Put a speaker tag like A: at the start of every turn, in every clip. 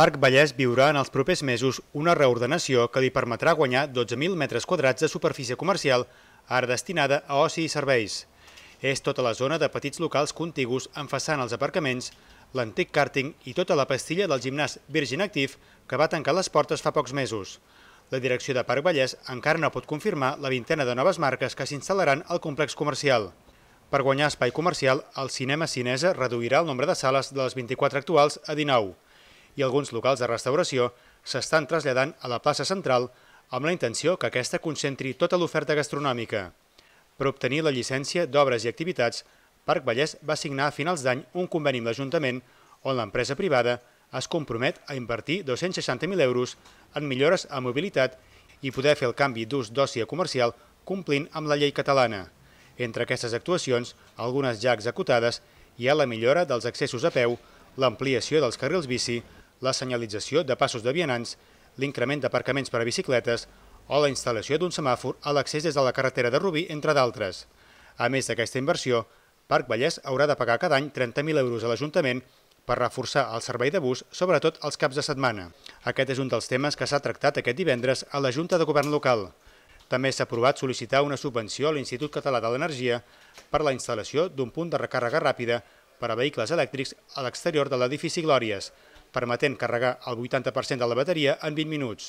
A: Parc Vallès viurà en els propers mesos una reordenació que li permetrà guanyar 12.000 metres quadrats de superfície comercial, ara destinada a oci i serveis. És tota la zona de petits locals contigus en façant els aparcaments, l'antic càrting i tota la pastilla del gimnàs Virgin Active que va tancar les portes fa pocs mesos. La direcció de Parc Vallès encara no pot confirmar la vintena de noves marques que s'instal·laran al complex comercial. Per guanyar espai comercial, el cinema cinesa reduirà el nombre de sales de les 24 actuals a 19 i alguns locals de restauració s'estan traslladant a la plaça central amb la intenció que aquesta concentri tota l'oferta gastronòmica. Per obtenir la llicència d'obres i activitats, Parc Vallès va signar a finals d'any un conveni amb l'Ajuntament on l'empresa privada es compromet a invertir 260.000 euros en millores a mobilitat i poder fer el canvi d'ús d'oci comercial complint amb la llei catalana. Entre aquestes actuacions, algunes ja executades, hi ha la millora dels accessos a peu, l'ampliació dels carrils bici, la senyalització de passos de vianants, l'increment d'aparcaments per a bicicletes o la instal·lació d'un semàfor a l'accés des de la carretera de Rubí, entre d'altres. A més d'aquesta inversió, Parc Vallès haurà de pagar cada any 30.000 euros a l'Ajuntament per reforçar el servei de bus, sobretot els caps de setmana. Aquest és un dels temes que s'ha tractat aquest divendres a la Junta de Govern Local. També s'ha aprovat sol·licitar una subvenció a l'Institut Català de l'Energia per la instal·lació d'un punt de recàrrega ràpida per a vehicles elèctrics a l'exterior de l'edifici Glòries, permetent carregar el 80% de la bateria en 20 minuts.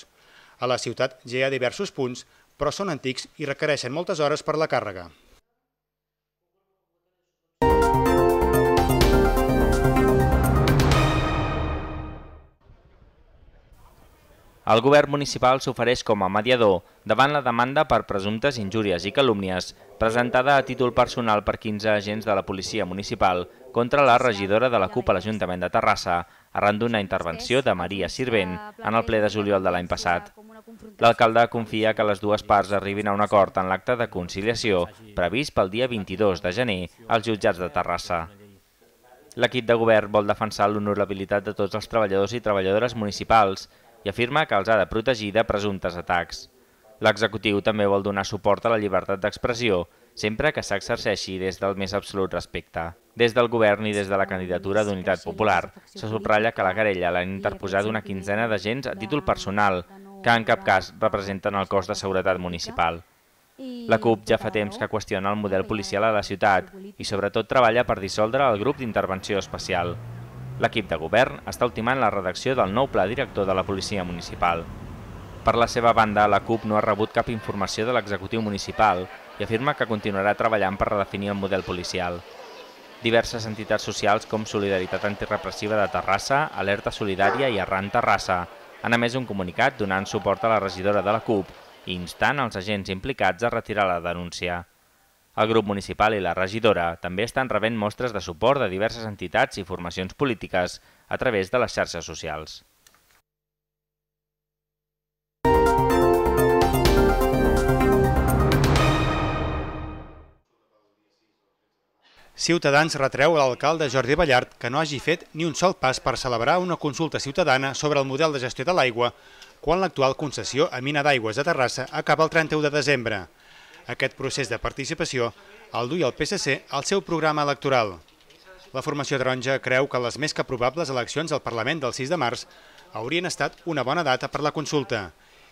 A: A la ciutat ja hi ha diversos punts, però són antics i requereixen moltes hores per la càrrega.
B: El govern municipal s'ofereix com a mediador davant la demanda per presumptes injúries i calúmnies presentada a títol personal per 15 agents de la policia municipal contra la regidora de la CUP a l'Ajuntament de Terrassa, arran d'una intervenció de Maria Sirvent en el ple de juliol de l'any passat. L'alcalde confia que les dues parts arribin a un acord en l'acte de conciliació previst pel dia 22 de gener als jutjats de Terrassa. L'equip de govern vol defensar l'honorabilitat de tots els treballadors i treballadores municipals i afirma que els ha de protegir de presumptes atacs. L'executiu també vol donar suport a la llibertat d'expressió, sempre que s'exerceixi des del més absolut respecte. Des del govern i des de la candidatura d'Unitat Popular, se subratlla que la garella l'han interposat una quinzena d'agents a títol personal, que en cap cas representen el cos de seguretat municipal. La CUP ja fa temps que qüestiona el model policial a la ciutat i sobretot treballa per dissoldre el grup d'intervenció especial. L'equip de govern està ultimant la redacció del nou pla director de la policia municipal. Per la seva banda, la CUP no ha rebut cap informació de l'executiu municipal i afirma que continuarà treballant per redefinir el model policial. Diverses entitats socials com Solidaritat Antirepressiva de Terrassa, Alerta Solidària i Arran Terrassa han emès un comunicat donant suport a la regidora de la CUP i instant els agents implicats a retirar la denúncia. El grup municipal i la regidora també estan rebent mostres de suport de diverses entitats i formacions polítiques a través de les xarxes socials.
A: Ciutadans retreu a l'alcalde Jordi Ballart que no hagi fet ni un sol pas per celebrar una consulta ciutadana sobre el model de gestió de l'aigua quan l'actual concessió a Mina d'Aigües de Terrassa acaba el 31 de desembre. Aquest procés de participació el duia el PSC al seu programa electoral. La formació taronja creu que les més que probables eleccions al Parlament del 6 de març haurien estat una bona data per la consulta.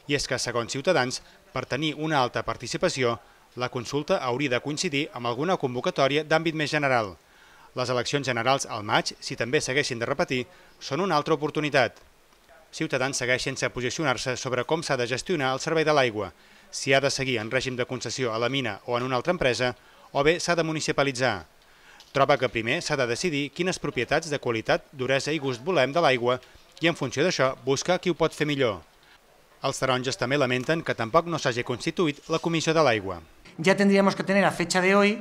A: I és que, segons Ciutadans, per tenir una alta participació, la consulta hauria de coincidir amb alguna convocatòria d'àmbit més general. Les eleccions generals al maig, si també segueixin de repetir, són una altra oportunitat. Ciutadans segueix sense posicionar-se sobre com s'ha de gestionar el servei de l'aigua, si ha de seguir en règim de concessió a la mina o en una altra empresa, o bé s'ha de municipalitzar. Troba que primer s'ha de decidir quines propietats de qualitat, duresa i gust volem de l'aigua i en funció d'això buscar qui ho pot fer millor. Els taronges també lamenten que tampoc no s'hagi constituït la Comissió de l'Aigua. Ja tindríem que tenir a fecha de hoy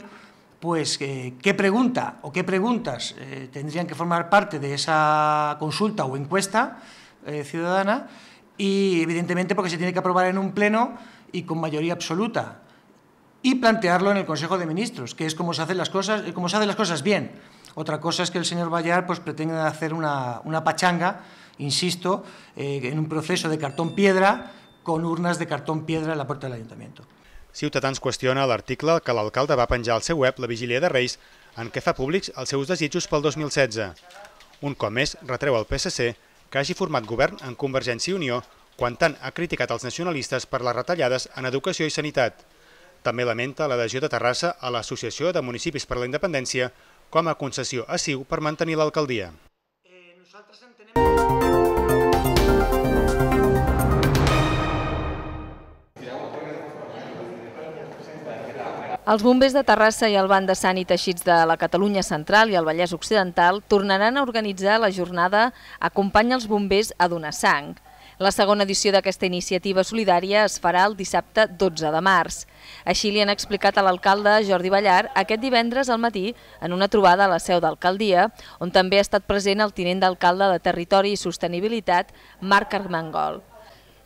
A: pues eh, qué pregunta o qué preguntas eh, tendrían que formar parte de esa consulta o encuesta eh, ciudadana y evidentemente porque se tiene que aprobar en un pleno y con mayoría absoluta y plantearlo en el Consejo de Ministros, que es como se hacen las cosas, eh, como se hacen las cosas bien. Otra cosa es que el señor Vallar pues, pretende hacer una, una pachanga, insisto, eh, en un proceso de cartón-piedra con urnes de cartón-piedra en la puerta del ayuntamiento. Ciutadans qüestiona l'article que l'alcalde va penjar al seu web la vigília de Reis en què fa públics els seus desitjos pel 2016. Un cop més retreu al PSC que hagi format govern en Convergència i Unió quan tant ha criticat els nacionalistes per les retallades en educació i sanitat. També lamenta l'adhesió de Terrassa a l'Associació de Municipis per la Independència com a concessió a Siu per mantenir l'alcaldia. Eh, nosaltres entenem...
C: Els bombers de Terrassa i el banc de Sant i Teixits de la Catalunya Central i el Vallès Occidental tornaran a organitzar la jornada Acompanya els bombers a donar sang. La segona edició d'aquesta iniciativa solidària es farà el dissabte 12 de març. Així li han explicat a l'alcalde Jordi Ballar aquest divendres al matí en una trobada a la seu d'alcaldia, on també ha estat present el tinent d'alcalde de Territori i Sostenibilitat, Marc Armengol.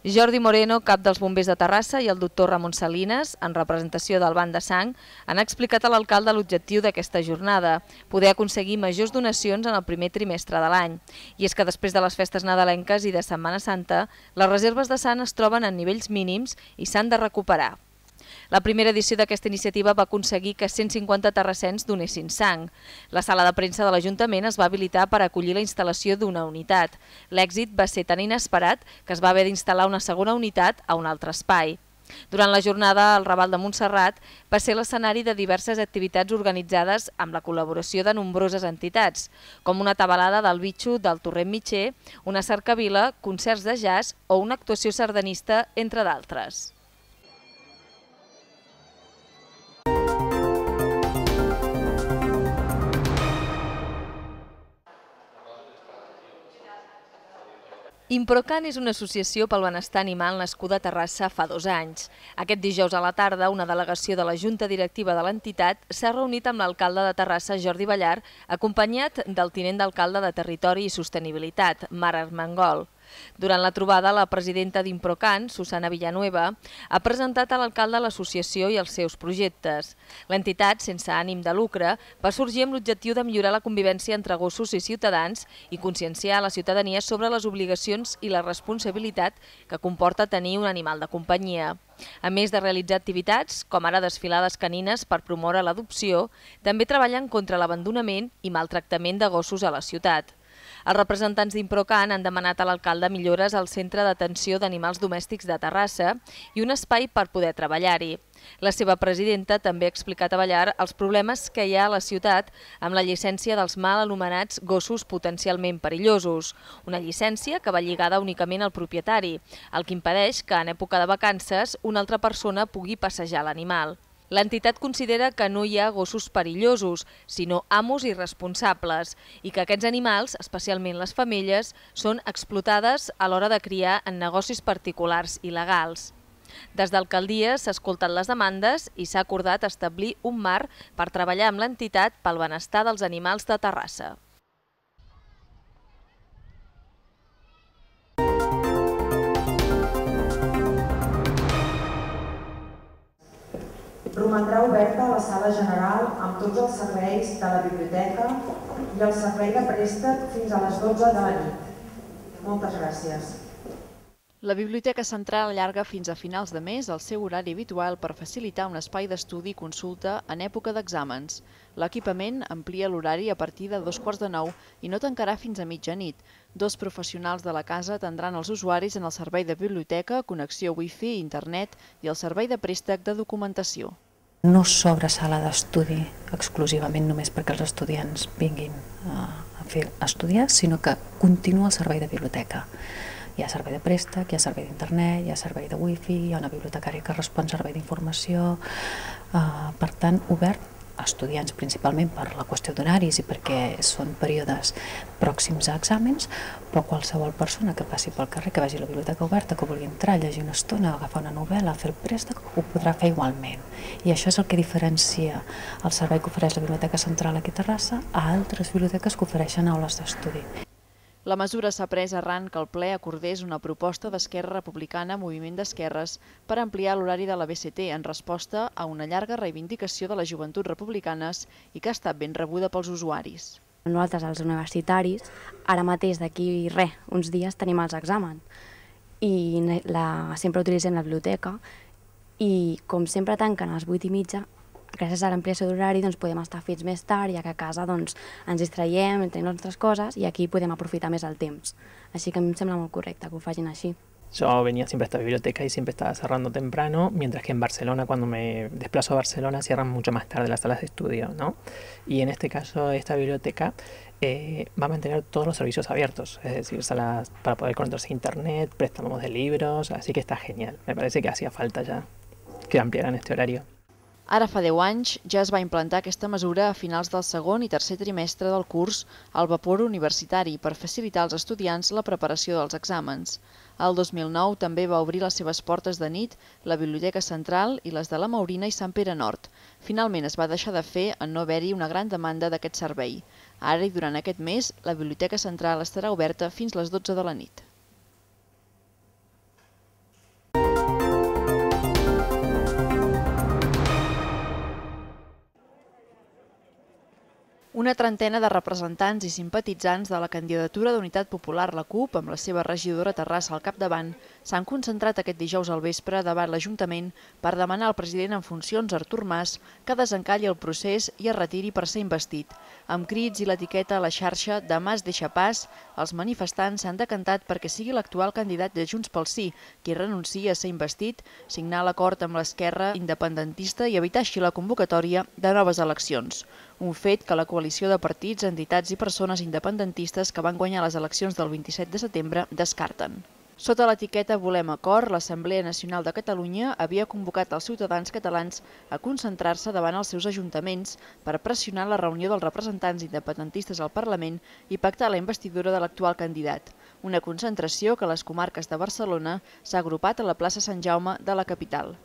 C: Jordi Moreno, cap dels bombers de Terrassa, i el doctor Ramon Salines, en representació del Banc de Sang, han explicat a l'alcalde l'objectiu d'aquesta jornada, poder aconseguir majors donacions en el primer trimestre de l'any. I és que després de les festes nadalenques i de Setmana Santa, les reserves de sang es troben en nivells mínims i s'han de recuperar. La primera edició d'aquesta iniciativa va aconseguir que 150 terrassens donessin sang. La sala de premsa de l'Ajuntament es va habilitar per acollir la instal·lació d'una unitat. L'èxit va ser tan inesperat que es va haver d'instal·lar una segona unitat a un altre espai. Durant la jornada, el Raval de Montserrat va ser l'escenari de diverses activitats organitzades amb la col·laboració de nombroses entitats, com una tabalada del bitxo del Torrent Mitxer, una cercavila, concerts de jazz o una actuació sardanista, entre d'altres. Improcan és una associació pel benestar animal nascuda a Terrassa fa dos anys. Aquest dijous a la tarda, una delegació de la Junta Directiva de l'entitat s'ha reunit amb l'alcalde de Terrassa, Jordi Ballar, acompanyat del tinent d'alcalde de Territori i Sostenibilitat, Mar Armengol. Durant la trobada, la presidenta d'Improcan, Susana Villanueva, ha presentat a l'alcalde l'associació i els seus projectes. L'entitat, sense ànim de lucre, va sorgir amb l'objectiu de millorar la convivència entre gossos i ciutadans i conscienciar la ciutadania sobre les obligacions i la responsabilitat que comporta tenir un animal de companyia. A més de realitzar activitats, com ara desfilades canines per promoure l'adopció, també treballen contra l'abandonament i maltractament de gossos a la ciutat. Els representants d'Improcan han demanat a l'alcalde millores al centre d'atenció d'animals domèstics de Terrassa i un espai per poder treballar-hi. La seva presidenta també ha explicat a Ballar els problemes que hi ha a la ciutat amb la llicència dels mal anomenats gossos potencialment perillosos, una llicència que va lligada únicament al propietari, el que impedeix que en època de vacances una altra persona pugui passejar l'animal. L'entitat considera que no hi ha gossos perillosos, sinó amos irresponsables, i que aquests animals, especialment les femelles, són explotades a l'hora de criar en negocis particulars il·legals. Des d'alcaldia s'ha escoltat les demandes i s'ha acordat establir un mar per treballar amb l'entitat pel benestar dels animals de Terrassa. romandrà oberta a la sala general amb tots els serveis de la biblioteca i el servei de préstec fins a les 12
D: de la nit. Moltes gràcies. La Biblioteca Central allarga fins a finals de mes el seu horari habitual per facilitar un espai d'estudi i consulta en època d'exàmens. L'equipament amplia l'horari a partir de dos quarts de nou i no tancarà fins a mitjanit. Dos professionals de la casa atendran els usuaris en el servei de biblioteca, connexió wifi i internet i el servei de préstec de documentació
C: no s'obre sala d'estudi exclusivament només perquè els estudiants vinguin a, a, fer, a estudiar, sinó que continua el servei de biblioteca. Hi ha servei de préstec, hi ha servei d'internet, hi ha servei de wifi, hi ha una bibliotecària que respon servei d'informació, eh, per tant, obert estudiants principalment per la qüestió d'horaris i perquè són períodes pròxims a exàmens, però qualsevol persona que passi pel carrer, que vagi a la biblioteca oberta, que vulgui entrar, llegir una estona, agafar una novel·la, fer el préstec, ho podrà fer igualment. I això és el que diferencia el servei que ofereix la Biblioteca Central aquí a Terrassa a altres biblioteques que ofereixen aules d'estudi.
D: La mesura s'ha pres arran que el ple acordés una proposta d'Esquerra Republicana Moviment d'Esquerres per ampliar l'horari de la BCT en resposta a una llarga reivindicació de les joventuts republicanes i que ha estat ben rebuda pels usuaris.
C: Nosaltres, els universitaris, ara mateix d'aquí res, uns dies tenim els exàmens i la, sempre utilitzem la biblioteca i com sempre tanquen a les 8 i mitja, gracias a de horario donde podemos estar fins estar tard, ya que a casa donde ens distraiem, tenemos nuestras cosas y aquí podemos aprovechar más el temps. Así que a mí me em sembra muy correcto que lo hagan así.
B: Yo venía siempre a esta biblioteca y siempre estaba cerrando temprano, mientras que en Barcelona, cuando me desplazo a Barcelona, cierran mucho más tarde las salas de estudio, ¿no? Y en este caso, esta biblioteca eh, va a mantener todos los servicios abiertos, es decir, salas para poder conectarse a internet, préstamos de libros, así que está genial. Me parece que hacía falta ya que ampliaran este horario.
D: Ara fa 10 anys ja es va implantar aquesta mesura a finals del segon i tercer trimestre del curs al vapor universitari per facilitar als estudiants la preparació dels exàmens. El 2009 també va obrir les seves portes de nit la Biblioteca Central i les de la Maurina i Sant Pere Nord. Finalment es va deixar de fer en no haver-hi una gran demanda d'aquest servei. Ara i durant aquest mes, la Biblioteca Central estarà oberta fins les 12 de la nit. una trentena de representants i simpatitzants de la candidatura d'Unitat Popular la CUP, amb la seva regidora Terrassa al capdavant, s'han concentrat aquest dijous al vespre davant l'Ajuntament per demanar al president en funcions, Artur Mas, que desencalli el procés i es retiri per ser investit. Amb crits i l'etiqueta a la xarxa de Mas deixa pas, els manifestants s'han decantat perquè sigui l'actual candidat de Junts pel Sí, qui renuncia a ser investit, signar l'acord amb l'esquerra independentista i evitar així la convocatòria de noves eleccions. Un fet que la coalició de partits, entitats i persones independentistes que van guanyar les eleccions del 27 de setembre descarten. Sota l'etiqueta Volem Acord, l'Assemblea Nacional de Catalunya havia convocat els ciutadans catalans a concentrar-se davant els seus ajuntaments per pressionar la reunió dels representants independentistes al Parlament i pactar la investidura de l'actual candidat, una concentració que a les comarques de Barcelona s'ha agrupat a la plaça Sant Jaume de la capital.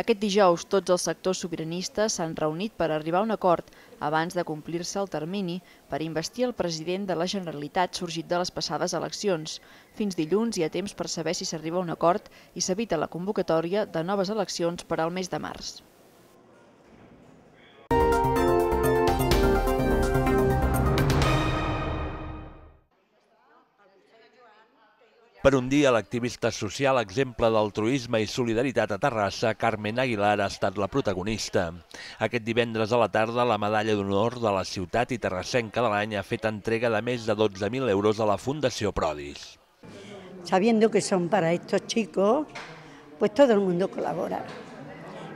D: Aquest dijous, tots els sectors sobiranistes s'han reunit per arribar a un acord abans de complir-se el termini per investir el president de la Generalitat sorgit de les passades eleccions. Fins dilluns hi ha temps per saber si s'arriba a un acord i s'evita la convocatòria de noves eleccions per al mes de març.
E: Per un dia, l'activista social, exemple d'altruisme i solidaritat a Terrassa, Carmen Aguilar, ha estat la protagonista. Aquest divendres a la tarda, la Medalla d'Honor de la Ciutat i Terrassenca de l'any ha fet entrega de més de 12.000 euros a la Fundació Prodis.
D: Sabiendo que son para estos chicos, pues todo el mundo colabora.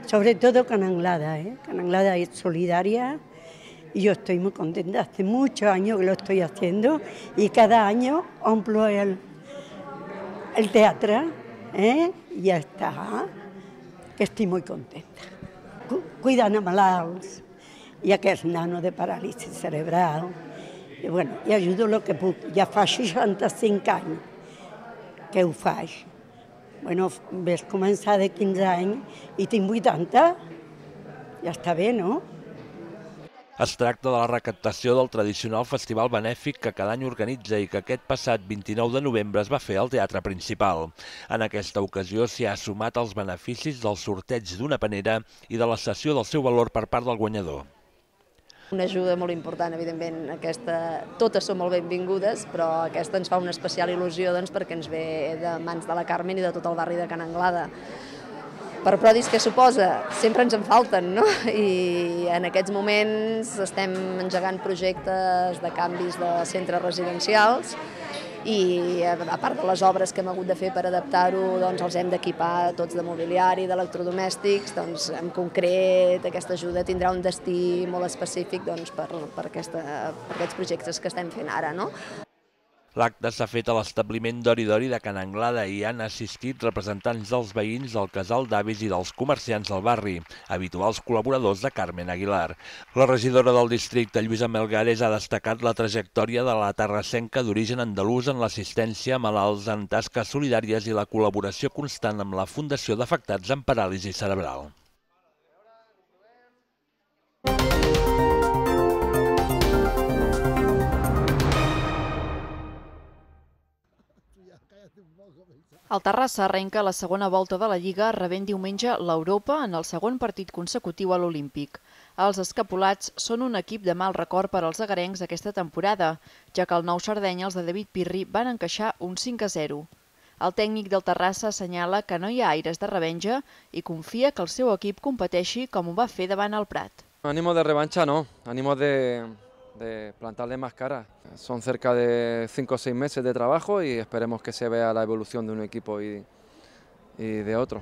D: Sobre todo Cananglada, ¿eh? Cananglada es solidaria y yo estoy muy contenta. Hace muchos años que lo estoy haciendo y cada año amplio el el teatre eh? ja està, que estic molt contenta. Cuidant a malalts i aquest nano de paràlisi cerebral. I, bueno, i ajudo el que puc. Ja fa 65 anys que ho faig. Bueno, ves començar de 15 anys i tinc 80. Ja està bé, no?
E: Es tracta de la recaptació del tradicional festival benèfic que cada any organitza i que aquest passat 29 de novembre es va fer al Teatre Principal. En aquesta ocasió s'hi ha sumat els beneficis del sorteig d'una panera i de la cessió del seu valor per part del guanyador.
D: Una ajuda molt important, evidentment, aquesta, totes són molt benvingudes, però aquesta ens fa una especial il·lusió doncs, perquè ens ve de mans de la Carmen i de tot el barri de Can Anglada per prodis que suposa, sempre ens en falten, no? I en aquests moments estem engegant projectes de canvis de centres residencials i a part de les obres que hem hagut de fer per adaptar-ho, doncs els hem d'equipar tots de mobiliari, d'electrodomèstics, doncs en concret aquesta ajuda tindrà un destí molt específic doncs, per, per, aquesta, per aquests projectes que estem fent ara. No?
E: L'acte s'ha fet a l'establiment Dori Dori de Can Anglada i han assistit representants dels veïns del casal d'avis i dels comerciants del barri, habituals col·laboradors de Carmen Aguilar. La regidora del districte, Lluïsa Melgares, ha destacat la trajectòria de la terrassenca d'origen andalús en l'assistència a malalts en tasques solidàries i la col·laboració constant amb la Fundació d'Afectats amb Paràlisi Cerebral.
D: El Terrassa arrenca la segona volta de la Lliga rebent diumenge l'Europa en el segon partit consecutiu a l'Olímpic. Els escapulats són un equip de mal record per als agarencs aquesta temporada, ja que el nou Sardenya els de David Pirri van encaixar un 5 a 0. El tècnic del Terrassa assenyala que no hi ha aires de revenja i confia que el seu equip competeixi com ho va fer davant el Prat.
F: Ànimo de revanxa no, ànimo de, de plantarle más cara. Son cerca de 5 o 6 meses de trabajo y esperemos que se vea la evolución de un equipo y, de otro.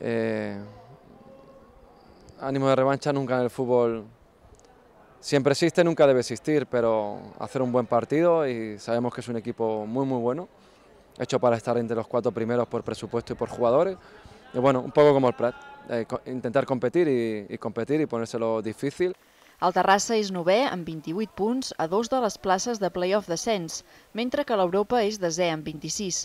F: Eh, ánimo de revancha nunca en el fútbol siempre existe, nunca debe existir, pero hacer un buen partido y sabemos que es un equipo muy muy bueno, hecho para estar entre los cuatro primeros por presupuesto y por jugadores. Y bueno, un poco como el Prat, eh, intentar competir y, y competir y ponérselo difícil.
D: El Terrassa és novè amb 28 punts a dos de les places de play-off descens, mentre que l'Europa és desè amb 26.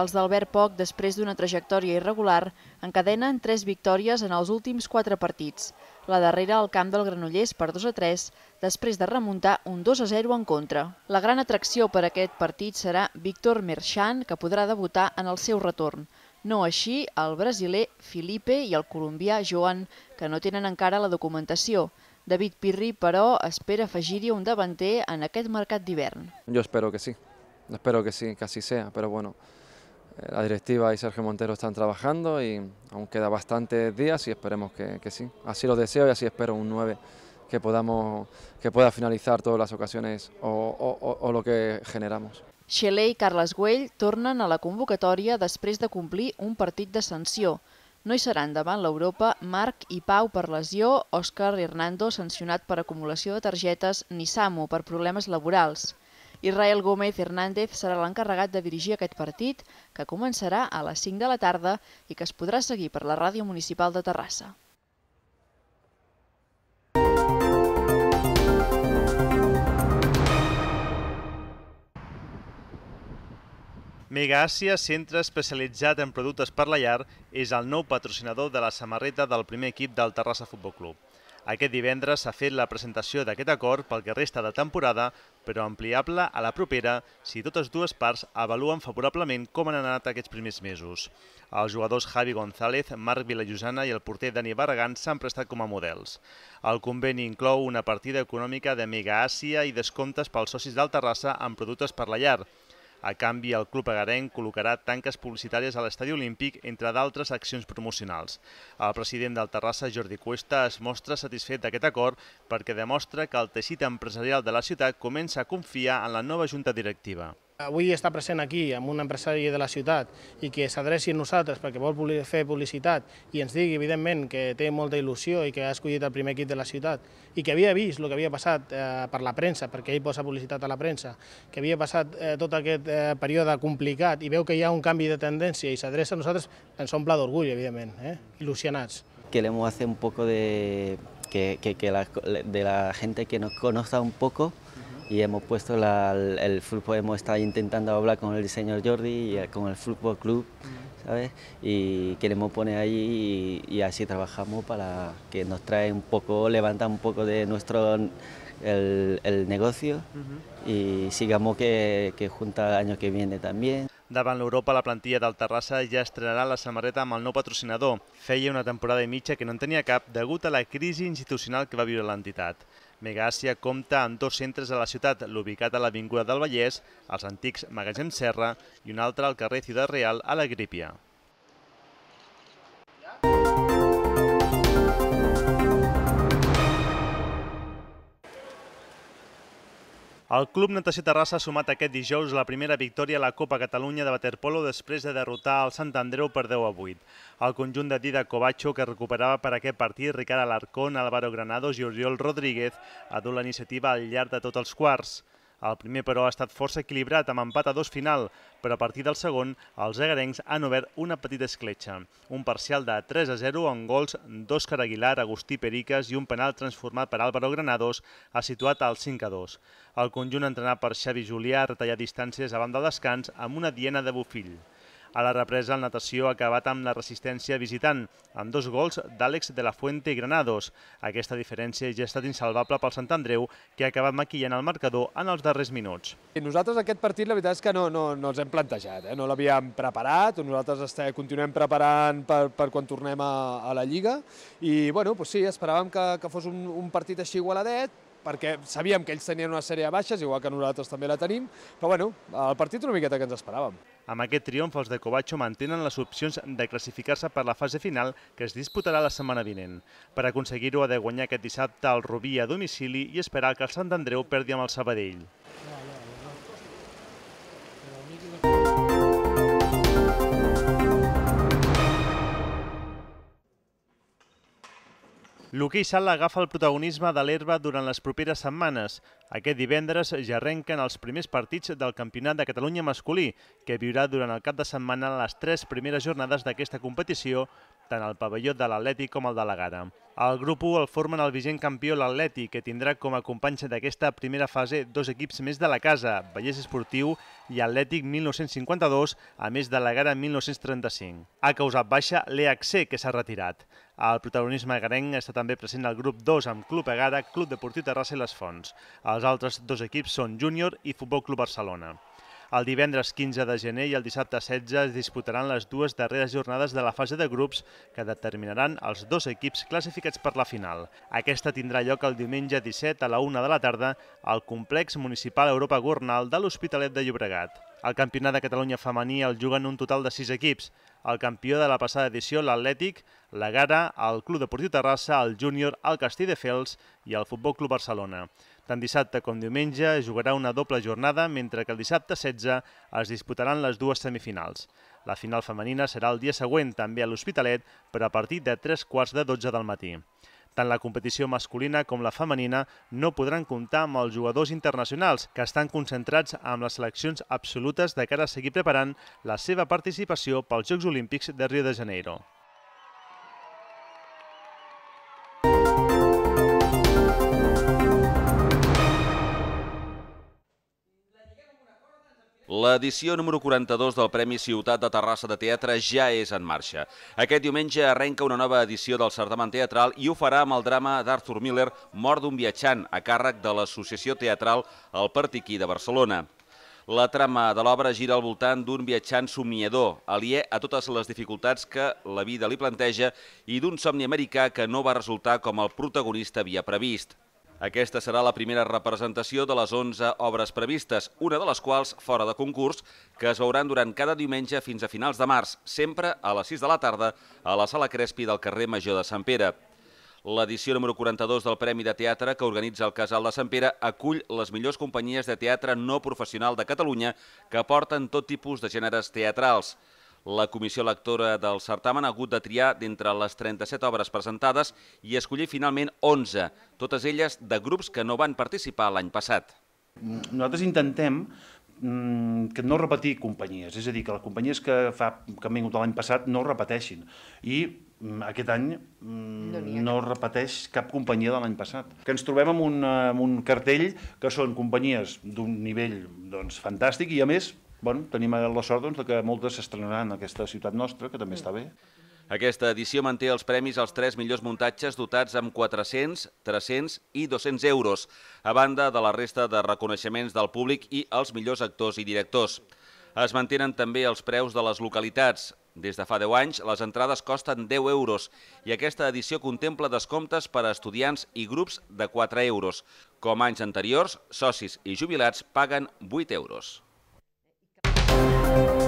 D: Els d'Albert Poc, després d'una trajectòria irregular, encadenen 3 victòries en els últims 4 partits. La darrera al camp del Granollers per 2 a 3, després de remuntar un 2 a 0 en contra. La gran atracció per aquest partit serà Víctor Merchan, que podrà debutar en el seu retorn. No així el brasiler Felipe i el colombià Joan, que no tenen encara la documentació. David Pirri, però, espera afegir-hi un davanter en aquest mercat d'hivern.
F: Yo espero que sí, espero que sí, que así sea, pero bueno, eh, la directiva y Sergio Montero están trabajando y aún queda bastantes días y esperemos que, sí. Así lo deseo y así espero un 9 que podamos que pueda finalizar todas las ocasiones o, lo que generamos.
D: Xeler y Carles Güell tornen a la convocatòria després de cumplir un partit de sanció. No hi seran davant l'Europa Marc i Pau per lesió, Òscar Hernando sancionat per acumulació de targetes, ni Samu per problemes laborals. Israel Gómez Hernández serà l'encarregat de dirigir aquest partit, que començarà a les 5 de la tarda i que es podrà seguir per la ràdio municipal de Terrassa.
G: Mega centre especialitzat en productes per la llar, és el nou patrocinador de la samarreta del primer equip del Terrassa Futbol Club. Aquest divendres s'ha fet la presentació d'aquest acord pel que resta de temporada, però ampliable a la propera si totes dues parts avaluen favorablement com han anat aquests primers mesos. Els jugadors Javi González, Marc Vilajosana i el porter Dani Barragán s'han prestat com a models. El conveni inclou una partida econòmica de Mega Àsia i descomptes pels socis del Terrassa amb productes per la llar, a canvi, el Club Agarenc col·locarà tanques publicitàries a l'estadi olímpic, entre d'altres accions promocionals. El president del Terrassa, Jordi Cuesta, es mostra satisfet d'aquest acord perquè demostra que el teixit empresarial de la ciutat comença a confiar en la nova junta directiva.
A: Avui està present aquí amb un empresari de la ciutat i que s'adreci a nosaltres perquè vol fer publicitat i ens digui, evidentment, que té molta il·lusió i que ha escollit el primer equip de la ciutat i que havia vist el que havia passat eh, per la premsa, perquè ell posa publicitat a la premsa, que havia passat eh, tot aquest eh, període complicat i veu que hi ha un canvi de tendència i s'adreça a nosaltres, ens omple d'orgull, evidentment, eh? il·lusionats.
B: Queremos hacer un poco de... que, que, que la, de la gente que nos conozca un poco y hemos puesto el, fútbol, hemos estado intentando hablar con el señor Jordi y eh, con el fútbol club, ¿sabes? Y queremos poner ahí y, así trabajamos para que nos trae un poco, levanta un poco de nuestro el, negocio y sigamos que, junta
G: el año que viene también. Davant Europa, la plantilla del Terrassa ya estrenará la samarreta mal el patrocinado. patrocinador. Feia una temporada de mitja que no tenía cap degut a la crisis institucional que va a la entidad. Megàcia compta amb dos centres a la ciutat, l'ubicat a l'Avinguda del Vallès, als antics Magatzem Serra, i un altre al carrer Ciutat Real, a la Grípia. El Club Natació Terrassa ha sumat aquest dijous la primera victòria a la Copa Catalunya de Waterpolo després de derrotar el Sant Andreu per 10 a 8. El conjunt de Dida Covacho, que recuperava per aquest partit Ricard Alarcón, Álvaro Granados i Oriol Rodríguez, ha dut la iniciativa al llarg de tots els quarts. El primer, però, ha estat força equilibrat amb empat a dos final, però a partir del segon els agarencs han obert una petita escletxa. Un parcial de 3 a 0 amb gols d'Òscar Aguilar, Agustí Periques i un penal transformat per Álvaro Granados ha situat al 5 a 2. El conjunt entrenat per Xavi Julià ha retallat distàncies a banda del descans amb una diena de bufill. A la represa, el natació ha acabat amb la resistència visitant, amb dos gols d'Àlex de la Fuente i Granados. Aquesta diferència ja ha estat insalvable pel Sant Andreu, que ha acabat maquillant el marcador en els darrers minuts. nosaltres aquest partit la veritat és que
A: no, no, no ens hem plantejat, eh? no l'havíem preparat, nosaltres este, continuem preparant per, per quan tornem a, a la Lliga i bueno, pues sí, esperàvem que, que fos un, un partit així igualadet, perquè sabíem que ells tenien una sèrie de baixes, igual que nosaltres també la tenim, però bueno, el
G: partit una miqueta que ens esperàvem. Amb aquest triomf, els de Covacho mantenen les opcions de classificar-se per la fase final que es disputarà la setmana vinent. Per aconseguir-ho ha de guanyar aquest dissabte el Rubí a domicili i esperar que el Sant Andreu perdi amb el Sabadell. L'hoquei sala agafa el protagonisme de l'herba durant les properes setmanes. Aquest divendres ja arrenquen els primers partits del Campionat de Catalunya masculí, que viurà durant el cap de setmana les tres primeres jornades d'aquesta competició, tant al pavelló de l'Atlètic com al de la Gara. El grup 1 el formen el vigent campió l'Atlètic, que tindrà com a companys d'aquesta primera fase dos equips més de la casa, Vallès Esportiu i Atlètic 1952, a més de la Gara 1935. Ha causat baixa l'EHC, que s'ha retirat. El protagonisme garenc està també present al grup 2 amb Club Egara, Club Deportiu Terrassa i Les Fonts. Els altres dos equips són Júnior i Futbol Club Barcelona. El divendres 15 de gener i el dissabte 16 es disputaran les dues darreres jornades de la fase de grups que determinaran els dos equips classificats per la final. Aquesta tindrà lloc el diumenge 17 a la 1 de la tarda al complex municipal Europa Gornal de l'Hospitalet de Llobregat. El Campionat de Catalunya femení el juguen un total de 6 equips el campió de la passada edició, l'Atlètic, la Gara, el Club Deportiu Terrassa, el Júnior, el Fels i el Futbol Club Barcelona. Tant dissabte com diumenge jugarà una doble jornada, mentre que el dissabte 16 es disputaran les dues semifinals. La final femenina serà el dia següent, també a l'Hospitalet, per a partir de tres quarts de 12 del matí. Tant la competició masculina com la femenina no podran comptar amb els jugadors internacionals, que estan concentrats amb les seleccions absolutes de cara a seguir preparant la seva participació pels Jocs Olímpics de Rio de Janeiro.
F: L'edició número 42 del Premi Ciutat de Terrassa de Teatre ja és en marxa. Aquest diumenge arrenca una nova edició del certamen teatral i ho farà amb el drama d'Arthur Miller, Mort d'un viatjant, a càrrec de l'Associació Teatral El Partiquí de Barcelona. La trama de l'obra gira al voltant d'un viatjant somniador, alié a totes les dificultats que la vida li planteja i d'un somni americà que no va resultar com el protagonista havia previst. Aquesta serà la primera representació de les 11 obres previstes, una de les quals fora de concurs, que es veuran durant cada diumenge fins a finals de març, sempre a les 6 de la tarda a la Sala Crespi del carrer Major de Sant Pere. L'edició número 42 del Premi de Teatre que organitza el Casal de Sant Pere acull les millors companyies de teatre no professional de Catalunya que aporten tot tipus de gèneres teatrals. La comissió lectora del certamen ha hagut de triar d'entre les 37 obres presentades i escollir finalment 11, totes elles de grups que no van participar l'any passat.
G: Nosaltres intentem mm, que no repetir companyies, és a dir, que les companyies que, fa, que han vingut l'any passat no repeteixin. I mm, aquest any mm, no, no repeteix cap companyia de l'any passat. Que ens trobem amb un, amb un cartell que són companyies d'un nivell doncs, fantàstic i, a més, bueno, tenim la sort doncs, que moltes s'estrenaran en aquesta ciutat nostra, que també està bé.
F: Aquesta edició manté els premis als tres millors muntatges dotats amb 400, 300 i 200 euros, a banda de la resta de reconeixements del públic i els millors actors i directors. Es mantenen també els preus de les localitats. Des de fa 10 anys, les entrades costen 10 euros i aquesta edició contempla descomptes per a estudiants i grups de 4 euros. Com anys anteriors, socis i jubilats paguen 8 euros. Música